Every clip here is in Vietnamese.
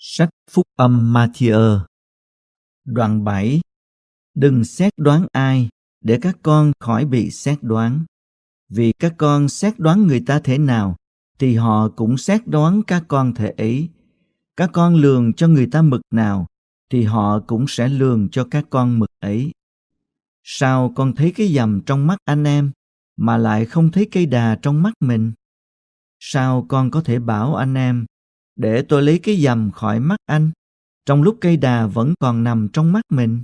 Sách Phúc âm Matthew Đoạn 7 Đừng xét đoán ai để các con khỏi bị xét đoán. Vì các con xét đoán người ta thế nào thì họ cũng xét đoán các con thể ấy. Các con lường cho người ta mực nào thì họ cũng sẽ lường cho các con mực ấy. Sao con thấy cái dầm trong mắt anh em mà lại không thấy cây đà trong mắt mình? Sao con có thể bảo anh em để tôi lấy cái dầm khỏi mắt anh, trong lúc cây đà vẫn còn nằm trong mắt mình.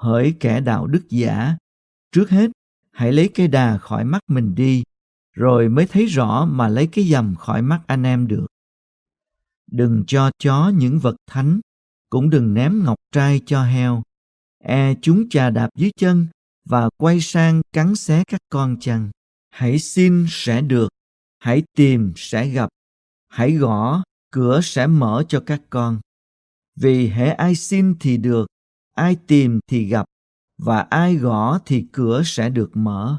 Hỡi kẻ đạo đức giả, trước hết hãy lấy cây đà khỏi mắt mình đi, rồi mới thấy rõ mà lấy cái dầm khỏi mắt anh em được. Đừng cho chó những vật thánh, cũng đừng ném ngọc trai cho heo, e chúng chà đạp dưới chân và quay sang cắn xé các con chăng. Hãy xin sẽ được, hãy tìm sẽ gặp, hãy gõ cửa sẽ mở cho các con. Vì hễ ai xin thì được, ai tìm thì gặp, và ai gõ thì cửa sẽ được mở.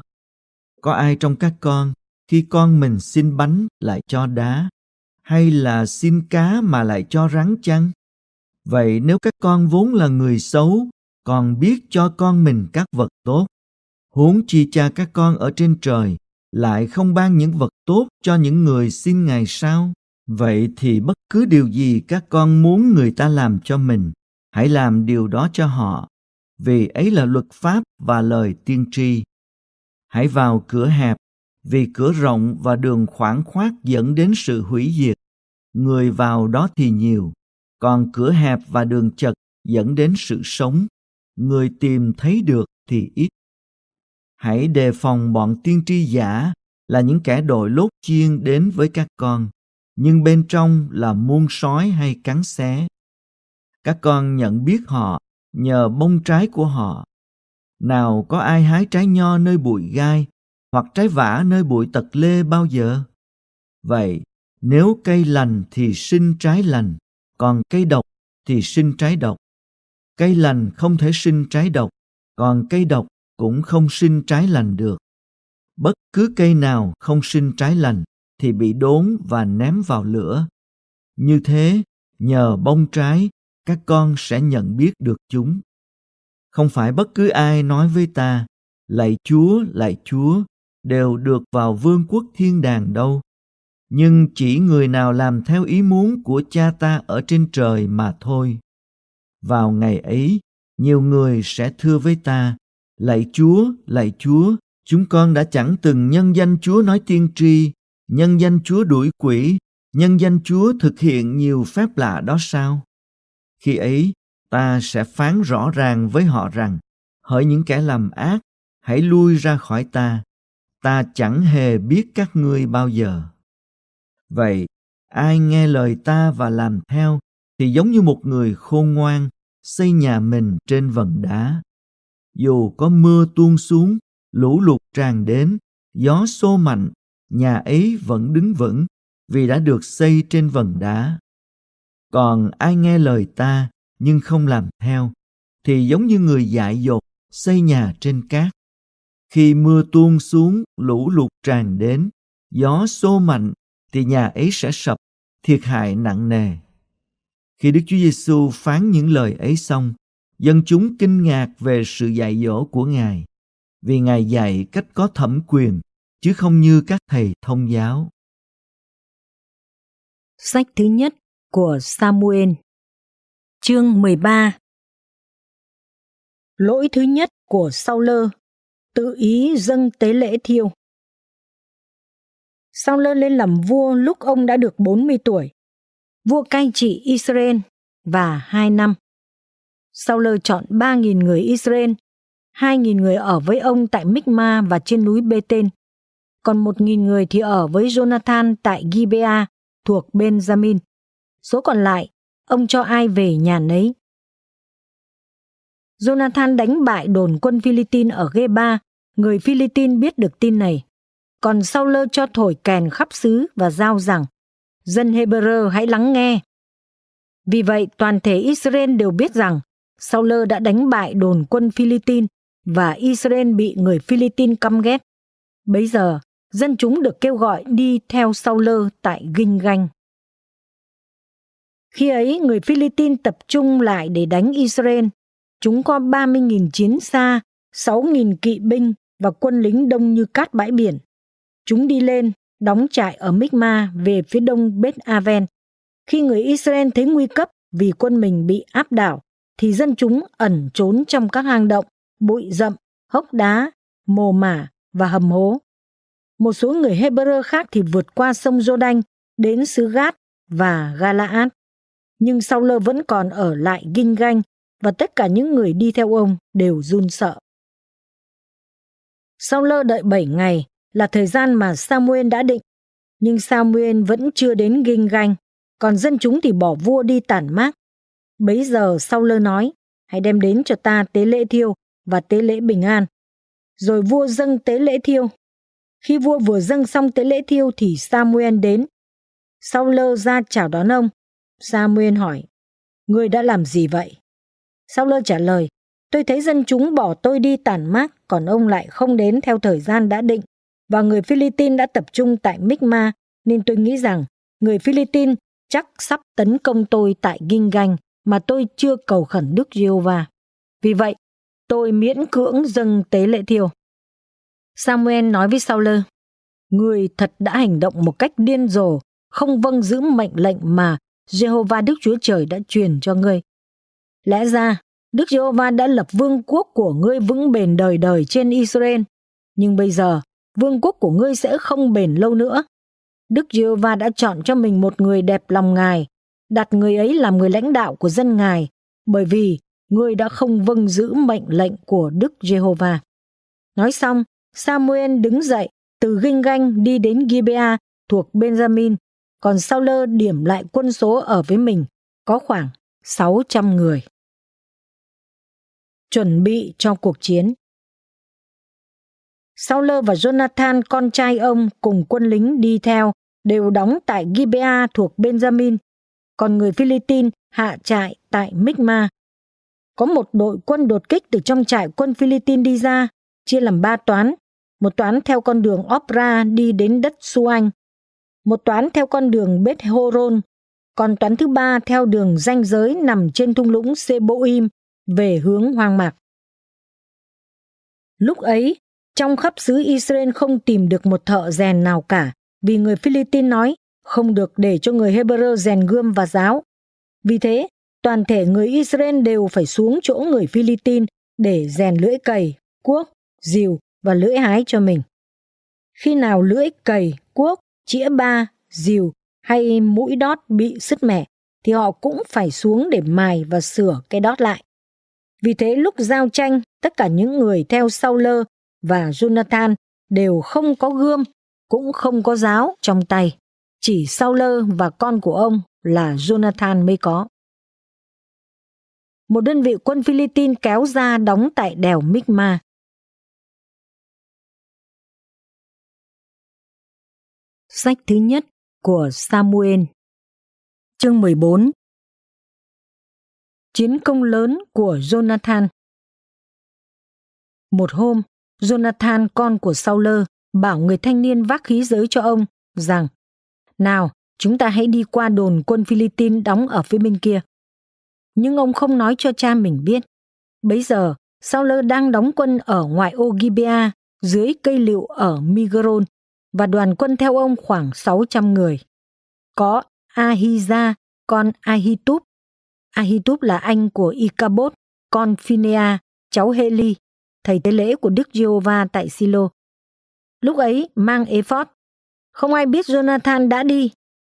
Có ai trong các con, khi con mình xin bánh lại cho đá, hay là xin cá mà lại cho rắn chăng? Vậy nếu các con vốn là người xấu, còn biết cho con mình các vật tốt, huống chi cha các con ở trên trời lại không ban những vật tốt cho những người xin Ngài sao? vậy thì bất cứ điều gì các con muốn người ta làm cho mình hãy làm điều đó cho họ vì ấy là luật pháp và lời tiên tri hãy vào cửa hẹp vì cửa rộng và đường khoảng khoác dẫn đến sự hủy diệt người vào đó thì nhiều còn cửa hẹp và đường chật dẫn đến sự sống người tìm thấy được thì ít hãy đề phòng bọn tiên tri giả là những kẻ đội lốt chiên đến với các con nhưng bên trong là muôn sói hay cắn xé. Các con nhận biết họ nhờ bông trái của họ. Nào có ai hái trái nho nơi bụi gai hoặc trái vả nơi bụi tật lê bao giờ? Vậy, nếu cây lành thì sinh trái lành, còn cây độc thì sinh trái độc. Cây lành không thể sinh trái độc, còn cây độc cũng không sinh trái lành được. Bất cứ cây nào không sinh trái lành thì bị đốn và ném vào lửa. Như thế, nhờ bông trái, các con sẽ nhận biết được chúng. Không phải bất cứ ai nói với ta, lạy Chúa, lạy Chúa, đều được vào vương quốc thiên đàng đâu. Nhưng chỉ người nào làm theo ý muốn của cha ta ở trên trời mà thôi. Vào ngày ấy, nhiều người sẽ thưa với ta, lạy Chúa, lạy Chúa, chúng con đã chẳng từng nhân danh Chúa nói tiên tri, nhân danh Chúa đuổi quỷ, nhân danh Chúa thực hiện nhiều phép lạ đó sao? Khi ấy, ta sẽ phán rõ ràng với họ rằng, hỡi những kẻ làm ác, hãy lui ra khỏi ta, ta chẳng hề biết các ngươi bao giờ. Vậy, ai nghe lời ta và làm theo thì giống như một người khôn ngoan xây nhà mình trên vần đá. Dù có mưa tuôn xuống, lũ lụt tràn đến, gió xô mạnh nhà ấy vẫn đứng vững vì đã được xây trên vần đá. Còn ai nghe lời ta nhưng không làm theo thì giống như người dại dột xây nhà trên cát. Khi mưa tuôn xuống, lũ lụt tràn đến, gió xô mạnh thì nhà ấy sẽ sập, thiệt hại nặng nề. Khi Đức Chúa Giêsu phán những lời ấy xong, dân chúng kinh ngạc về sự dạy dỗ của Ngài, vì Ngài dạy cách có thẩm quyền chứ không như các thầy thông giáo. Sách thứ nhất của Samuel Chương 13 Lỗi thứ nhất của Sau Lơ Tự ý dâng tế lễ thiêu Sau Lơ lên làm vua lúc ông đã được 40 tuổi. Vua cai trị Israel và 2 năm. Sau Lơ chọn 3.000 người Israel, 2.000 người ở với ông tại Micma và trên núi Bê Tên còn một nghìn người thì ở với Jonathan tại Gibeah thuộc Benjamin. Số còn lại, ông cho ai về nhà nấy. Jonathan đánh bại đồn quân Philippines ở Geba, người Philippines biết được tin này. Còn sau lơ cho thổi kèn khắp xứ và giao rằng, dân Hebrew hãy lắng nghe. Vì vậy, toàn thể Israel đều biết rằng sau lơ đã đánh bại đồn quân Philippines và Israel bị người Philippines căm ghét. Bây giờ, dân chúng được kêu gọi đi theo sau lơ tại Ginh Ganh. Khi ấy, người Philippines tập trung lại để đánh Israel. Chúng có 30.000 chiến xa, 6.000 kỵ binh và quân lính đông như cát bãi biển. Chúng đi lên, đóng trại ở Micma về phía đông Bết Aven. Khi người Israel thấy nguy cấp vì quân mình bị áp đảo, thì dân chúng ẩn trốn trong các hang động, bụi rậm, hốc đá, mồ mả và hầm hố. Một số người Hebrew khác thì vượt qua sông Jordan đến xứ Gát và Galaad. Nhưng sau vẫn còn ở lại Kinh Ganh và tất cả những người đi theo ông đều run sợ. Sau đợi 7 ngày là thời gian mà Samuel đã định, nhưng Samuel vẫn chưa đến Kinh Ganh, còn dân chúng thì bỏ vua đi tản mát. Bấy giờ sau nói, hãy đem đến cho ta tế lễ thiêu và tế lễ bình an. Rồi vua dâng tế lễ thiêu khi vua vừa dâng xong tế lễ thiêu thì Samuel đến. Sau lơ ra chào đón ông. Samuel hỏi, ngươi đã làm gì vậy? Sau lơ trả lời, tôi thấy dân chúng bỏ tôi đi tàn mát, còn ông lại không đến theo thời gian đã định. Và người Philippines đã tập trung tại Micma, nên tôi nghĩ rằng người Philippines chắc sắp tấn công tôi tại Gingang mà tôi chưa cầu khẩn Đức Giê-hô-va. Vì vậy, tôi miễn cưỡng dâng tế lễ thiêu. Samuel nói với Sauler, Người thật đã hành động một cách điên rồ, không vâng giữ mệnh lệnh mà Jehovah Đức Chúa Trời đã truyền cho ngươi. Lẽ ra, Đức Jehovah đã lập vương quốc của ngươi vững bền đời đời trên Israel. Nhưng bây giờ, vương quốc của ngươi sẽ không bền lâu nữa. Đức Jehovah đã chọn cho mình một người đẹp lòng Ngài, đặt người ấy làm người lãnh đạo của dân Ngài, bởi vì ngươi đã không vâng giữ mệnh lệnh của Đức Jehovah. Nói xong, Samuel đứng dậy, từ Ginh Ganh đi đến Gibea thuộc Benjamin, còn sau điểm lại quân số ở với mình, có khoảng 600 người. Chuẩn bị cho cuộc chiến Sau và Jonathan, con trai ông, cùng quân lính đi theo, đều đóng tại Gibea thuộc Benjamin, còn người Philippines hạ trại tại Micma. Có một đội quân đột kích từ trong trại quân Philippines đi ra, chia làm ba toán, một toán theo con đường Opra đi đến đất Su Anh, một toán theo con đường Beth Horon, còn toán thứ ba theo đường danh giới nằm trên thung lũng Seboim về hướng hoang mạc. Lúc ấy, trong khắp xứ Israel không tìm được một thợ rèn nào cả, vì người Philippines nói không được để cho người Hebrew rèn gươm và giáo. Vì thế, toàn thể người Israel đều phải xuống chỗ người Philippines để rèn lưỡi cày, cuốc, dìu và lưỡi hái cho mình. Khi nào lưỡi cầy, cuốc, chĩa ba, dìu hay mũi đót bị sứt mẻ thì họ cũng phải xuống để mài và sửa cái đót lại. Vì thế lúc giao tranh, tất cả những người theo sau lơ và Jonathan đều không có gươm, cũng không có giáo trong tay. Chỉ sau lơ và con của ông là Jonathan mới có. Một đơn vị quân Philippines kéo ra đóng tại đèo Micma. Sách thứ nhất của Samuel Chương 14 Chiến công lớn của Jonathan Một hôm, Jonathan con của Sauler bảo người thanh niên vác khí giới cho ông rằng Nào, chúng ta hãy đi qua đồn quân Philippines đóng ở phía bên kia. Nhưng ông không nói cho cha mình biết. bây giờ, Sauler đang đóng quân ở ngoại ô Gibea dưới cây liệu ở Migron và đoàn quân theo ông khoảng 600 người. Có Ahiza con Ahitub. Ahitub là anh của Icabod, con Phinea, cháu Heli, thầy tế lễ của Đức Giê-hô-va tại Silo. Lúc ấy mang ephod. Không ai biết Jonathan đã đi.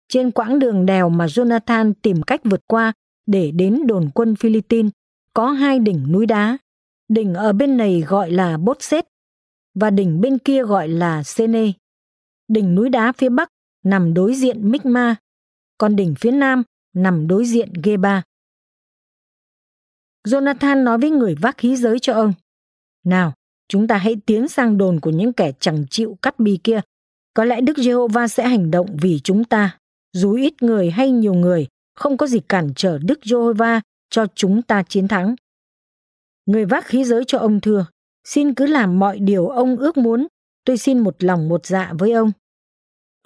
Trên quãng đường đèo mà Jonathan tìm cách vượt qua để đến đồn quân Philippines, có hai đỉnh núi đá. Đỉnh ở bên này gọi là Bốt Xét và đỉnh bên kia gọi là Sene đỉnh núi đá phía bắc nằm đối diện Micma, còn đỉnh phía nam nằm đối diện Geba. Jonathan nói với người vác khí giới cho ông. Nào, chúng ta hãy tiến sang đồn của những kẻ chẳng chịu cắt bì kia. Có lẽ Đức Giê-hô-va sẽ hành động vì chúng ta. Dù ít người hay nhiều người, không có gì cản trở Đức Giê-hô-va cho chúng ta chiến thắng. Người vác khí giới cho ông thưa, xin cứ làm mọi điều ông ước muốn, tôi xin một lòng một dạ với ông.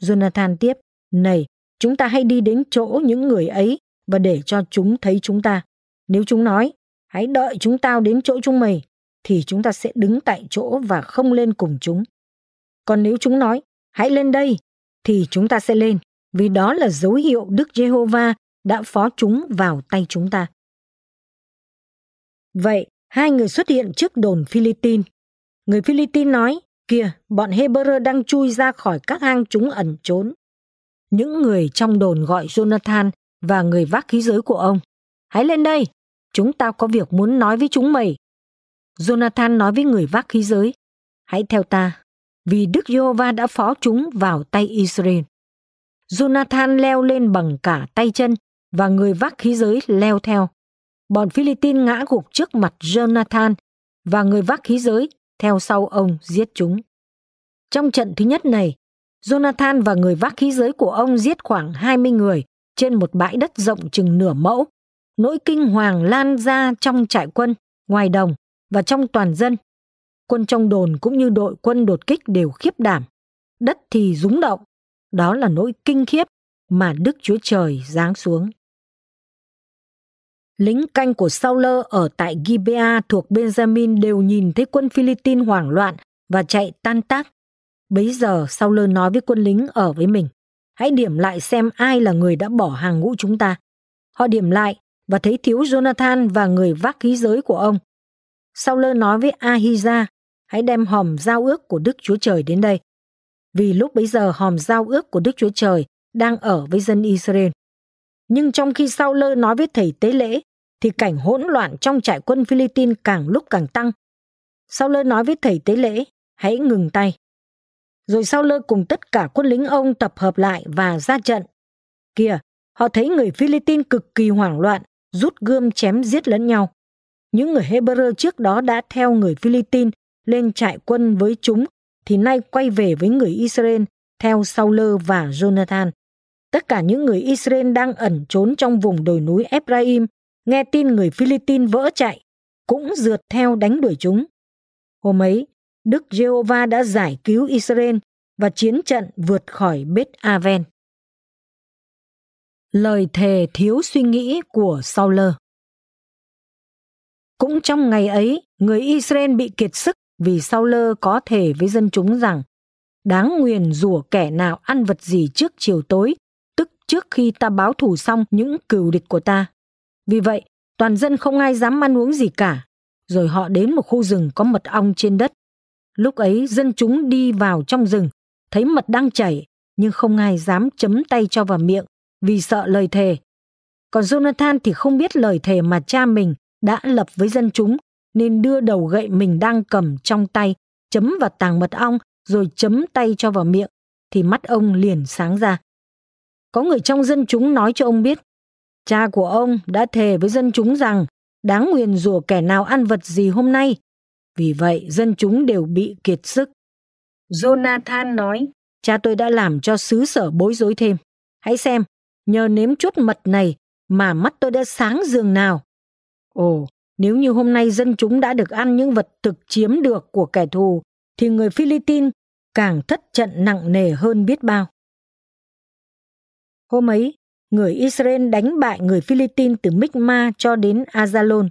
Jonathan tiếp, này, chúng ta hãy đi đến chỗ những người ấy và để cho chúng thấy chúng ta. Nếu chúng nói, hãy đợi chúng tao đến chỗ chúng mày, thì chúng ta sẽ đứng tại chỗ và không lên cùng chúng. Còn nếu chúng nói, hãy lên đây, thì chúng ta sẽ lên, vì đó là dấu hiệu Đức Giê-hô-va đã phó chúng vào tay chúng ta. Vậy, hai người xuất hiện trước đồn Philippines. Người Philippines nói, Kia, bọn Hebrew đang chui ra khỏi các hang chúng ẩn trốn. Những người trong đồn gọi Jonathan và người vác khí giới của ông. Hãy lên đây, chúng tao có việc muốn nói với chúng mày. Jonathan nói với người vác khí giới, hãy theo ta, vì Đức Giê-hô-va đã phó chúng vào tay Israel. Jonathan leo lên bằng cả tay chân và người vác khí giới leo theo. Bọn Philippines ngã gục trước mặt Jonathan và người vác khí giới theo sau ông giết chúng. Trong trận thứ nhất này, Jonathan và người vác khí giới của ông giết khoảng 20 người trên một bãi đất rộng chừng nửa mẫu. Nỗi kinh hoàng lan ra trong trại quân, ngoài đồng và trong toàn dân. Quân trong đồn cũng như đội quân đột kích đều khiếp đảm. Đất thì rúng động. Đó là nỗi kinh khiếp mà Đức Chúa Trời giáng xuống lính canh của Sau ở tại Gibea thuộc Benjamin đều nhìn thấy quân Philippines hoảng loạn và chạy tan tác. Bấy giờ Sau nói với quân lính ở với mình, hãy điểm lại xem ai là người đã bỏ hàng ngũ chúng ta. Họ điểm lại và thấy thiếu Jonathan và người vác khí giới của ông. Sau nói với Ahija: hãy đem hòm giao ước của Đức Chúa Trời đến đây. Vì lúc bấy giờ hòm giao ước của Đức Chúa Trời đang ở với dân Israel nhưng trong khi sao lơ nói với thầy tế lễ thì cảnh hỗn loạn trong trại quân Philippines càng lúc càng tăng. sao lơ nói với thầy tế lễ, hãy ngừng tay. Rồi sao lơ cùng tất cả quân lính ông tập hợp lại và ra trận. Kìa, họ thấy người Philippines cực kỳ hoảng loạn, rút gươm chém giết lẫn nhau. Những người Hebrew trước đó đã theo người Philippines lên trại quân với chúng thì nay quay về với người Israel theo Sauler và Jonathan. Tất cả những người Israel đang ẩn trốn trong vùng đồi núi Ephraim, nghe tin người Philippines vỡ chạy, cũng rượt theo đánh đuổi chúng. Hôm ấy, Đức Giê-hô-va đã giải cứu Israel và chiến trận vượt khỏi Bết Aven. Lời thề thiếu suy nghĩ của Sauler Cũng trong ngày ấy, người Israel bị kiệt sức vì Sauler có thể với dân chúng rằng đáng nguyền rủa kẻ nào ăn vật gì trước chiều tối trước khi ta báo thù xong những cừu địch của ta. Vì vậy, toàn dân không ai dám ăn uống gì cả. Rồi họ đến một khu rừng có mật ong trên đất. Lúc ấy dân chúng đi vào trong rừng, thấy mật đang chảy, nhưng không ai dám chấm tay cho vào miệng vì sợ lời thề. Còn Jonathan thì không biết lời thề mà cha mình đã lập với dân chúng nên đưa đầu gậy mình đang cầm trong tay, chấm vào tàng mật ong rồi chấm tay cho vào miệng thì mắt ông liền sáng ra có người trong dân chúng nói cho ông biết, cha của ông đã thề với dân chúng rằng đáng nguyền rủa kẻ nào ăn vật gì hôm nay. Vì vậy, dân chúng đều bị kiệt sức. Jonathan nói, cha tôi đã làm cho xứ sở bối rối thêm. Hãy xem, nhờ nếm chút mật này mà mắt tôi đã sáng giường nào. Ồ, nếu như hôm nay dân chúng đã được ăn những vật thực chiếm được của kẻ thù, thì người Philippines càng thất trận nặng nề hơn biết bao. Hôm ấy, người Israel đánh bại người Philippines từ Micma cho đến Azalon.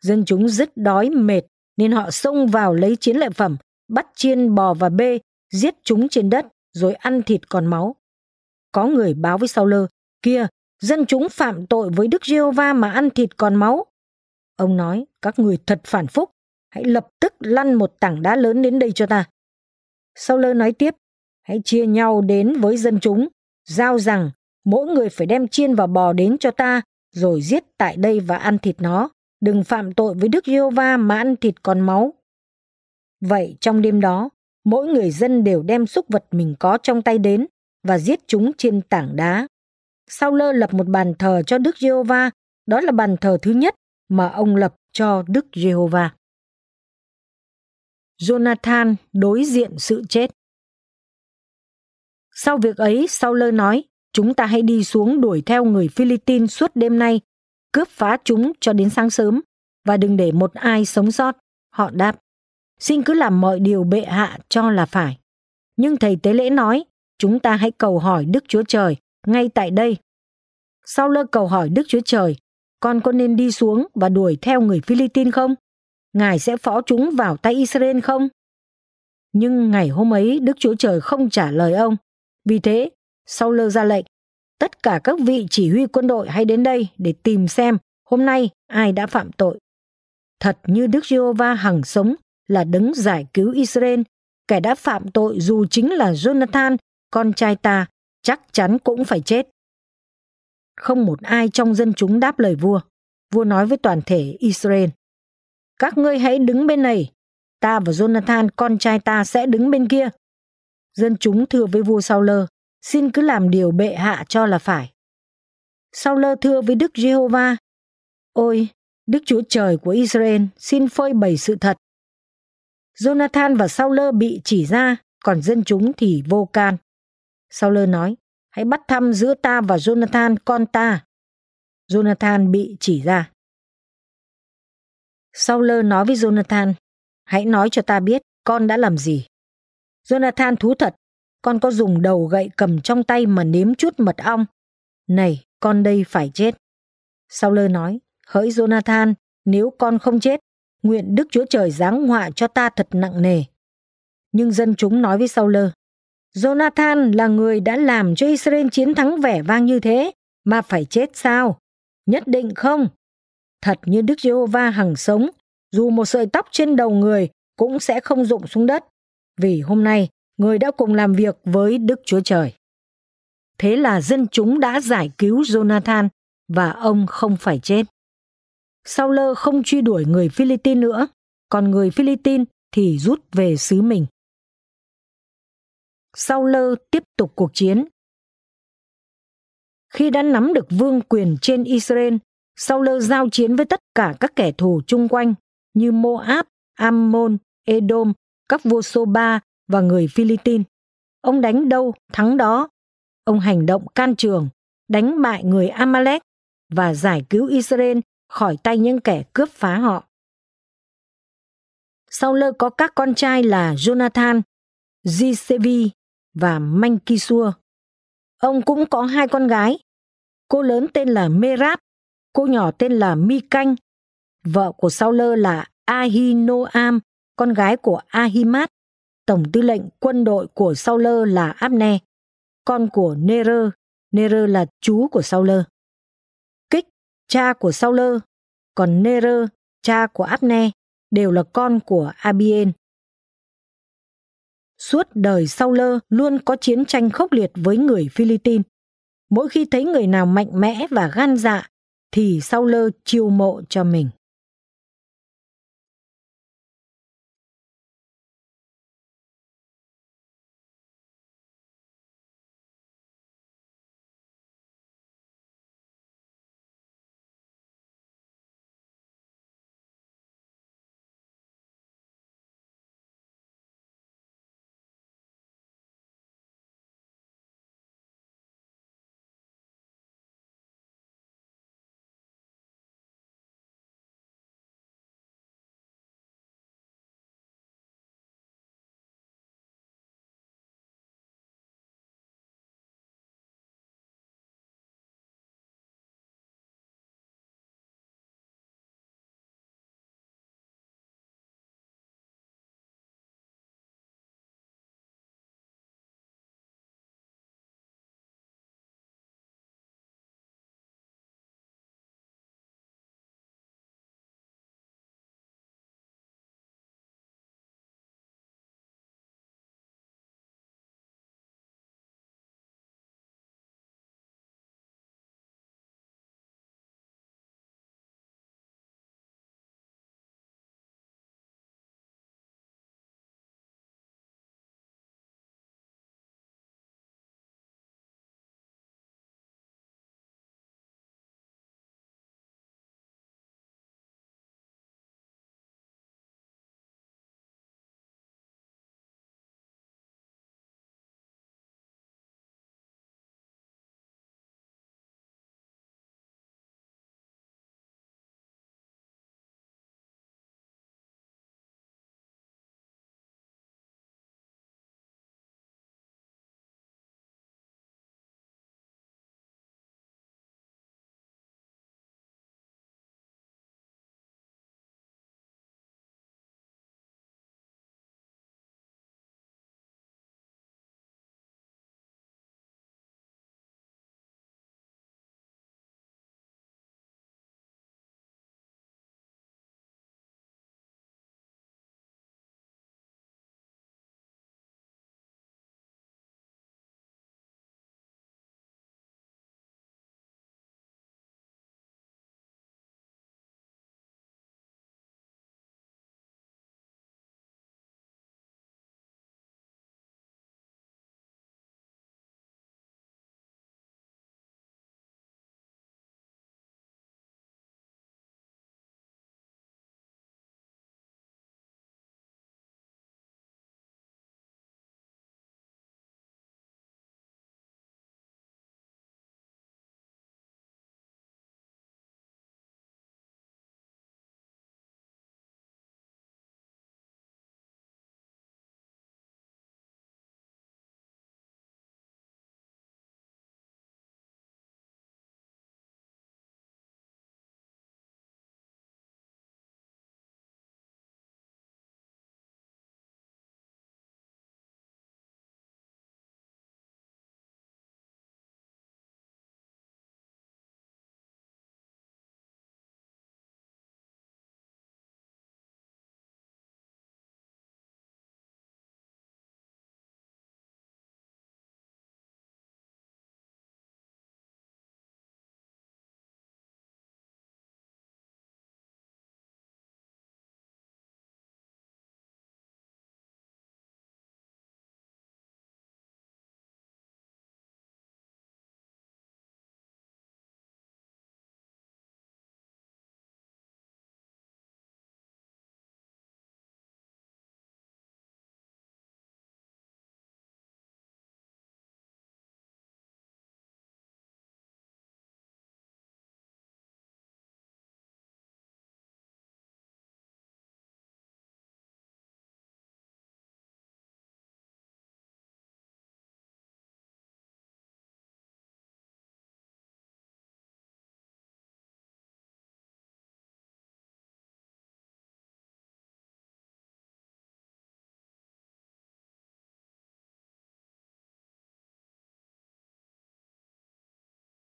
Dân chúng rất đói mệt nên họ xông vào lấy chiến lợi phẩm, bắt chiên bò và bê, giết chúng trên đất rồi ăn thịt còn máu. Có người báo với Sau kia, dân chúng phạm tội với Đức Giê-hô-va mà ăn thịt còn máu. Ông nói, các người thật phản phúc, hãy lập tức lăn một tảng đá lớn đến đây cho ta. Sau nói tiếp, hãy chia nhau đến với dân chúng, giao rằng mỗi người phải đem chiên và bò đến cho ta, rồi giết tại đây và ăn thịt nó. Đừng phạm tội với Đức Giê-hô-va mà ăn thịt còn máu. Vậy trong đêm đó, mỗi người dân đều đem súc vật mình có trong tay đến và giết chúng trên tảng đá. Sau lơ lập một bàn thờ cho Đức Giê-hô-va, đó là bàn thờ thứ nhất mà ông lập cho Đức Giê-hô-va. Jonathan đối diện sự chết. Sau việc ấy, Sau lơ nói, Chúng ta hãy đi xuống đuổi theo người Philippines suốt đêm nay, cướp phá chúng cho đến sáng sớm và đừng để một ai sống sót. Họ đáp, xin cứ làm mọi điều bệ hạ cho là phải. Nhưng thầy tế lễ nói, chúng ta hãy cầu hỏi Đức Chúa Trời ngay tại đây. Sau lơ cầu hỏi Đức Chúa Trời, con có nên đi xuống và đuổi theo người Philippines không? Ngài sẽ phó chúng vào tay Israel không? Nhưng ngày hôm ấy Đức Chúa Trời không trả lời ông. Vì thế, sau lơ ra lệnh. Tất cả các vị chỉ huy quân đội hãy đến đây để tìm xem hôm nay ai đã phạm tội. Thật như Đức Giê-hô-va hằng sống là đứng giải cứu Israel, kẻ đã phạm tội dù chính là Jonathan, con trai ta, chắc chắn cũng phải chết. Không một ai trong dân chúng đáp lời vua. Vua nói với toàn thể Israel. Các ngươi hãy đứng bên này, ta và Jonathan con trai ta sẽ đứng bên kia. Dân chúng thưa với vua Sauler, xin cứ làm điều bệ hạ cho là phải. Sau lơ thưa với Đức Giê-hô-va, Ôi, Đức Chúa Trời của Israel, xin phơi bày sự thật. Jonathan và Sau lơ bị chỉ ra, còn dân chúng thì vô can. Sau lơ nói, hãy bắt thăm giữa ta và Jonathan con ta. Jonathan bị chỉ ra. Sau lơ nói với Jonathan, hãy nói cho ta biết con đã làm gì. Jonathan thú thật, con có dùng đầu gậy cầm trong tay mà nếm chút mật ong. Này, con đây phải chết. Sau lơ nói, hỡi Jonathan, nếu con không chết, nguyện Đức Chúa Trời giáng họa cho ta thật nặng nề. Nhưng dân chúng nói với Sau lơ, Jonathan là người đã làm cho Israel chiến thắng vẻ vang như thế, mà phải chết sao? Nhất định không. Thật như Đức Giê-hô-va hằng sống, dù một sợi tóc trên đầu người cũng sẽ không rụng xuống đất. Vì hôm nay người đã cùng làm việc với Đức Chúa Trời. Thế là dân chúng đã giải cứu Jonathan và ông không phải chết. Sau lơ không truy đuổi người Philippines nữa, còn người Philippines thì rút về xứ mình. Sau lơ tiếp tục cuộc chiến. Khi đã nắm được vương quyền trên Israel, sau lơ giao chiến với tất cả các kẻ thù chung quanh như Moab, Ammon, Edom, các vua Soba và người Philippines. Ông đánh đâu, thắng đó. Ông hành động can trường, đánh bại người Amalek và giải cứu Israel khỏi tay những kẻ cướp phá họ. Sau lơ có các con trai là Jonathan, Gisevi và Mankisua. Ông cũng có hai con gái. Cô lớn tên là Merab, cô nhỏ tên là Mi Canh. Vợ của Sau lơ là Ahinoam, con gái của Ahimat tổng tư lệnh quân đội của Sauler là Abne, con của Nerơ, Nerơ là chú của Sauler. Lơ. Kích, cha của Sauler, còn Nerơ, cha của Abne, đều là con của Abien. Suốt đời Sauler luôn có chiến tranh khốc liệt với người Philippines. Mỗi khi thấy người nào mạnh mẽ và gan dạ, thì Sauler chiêu mộ cho mình.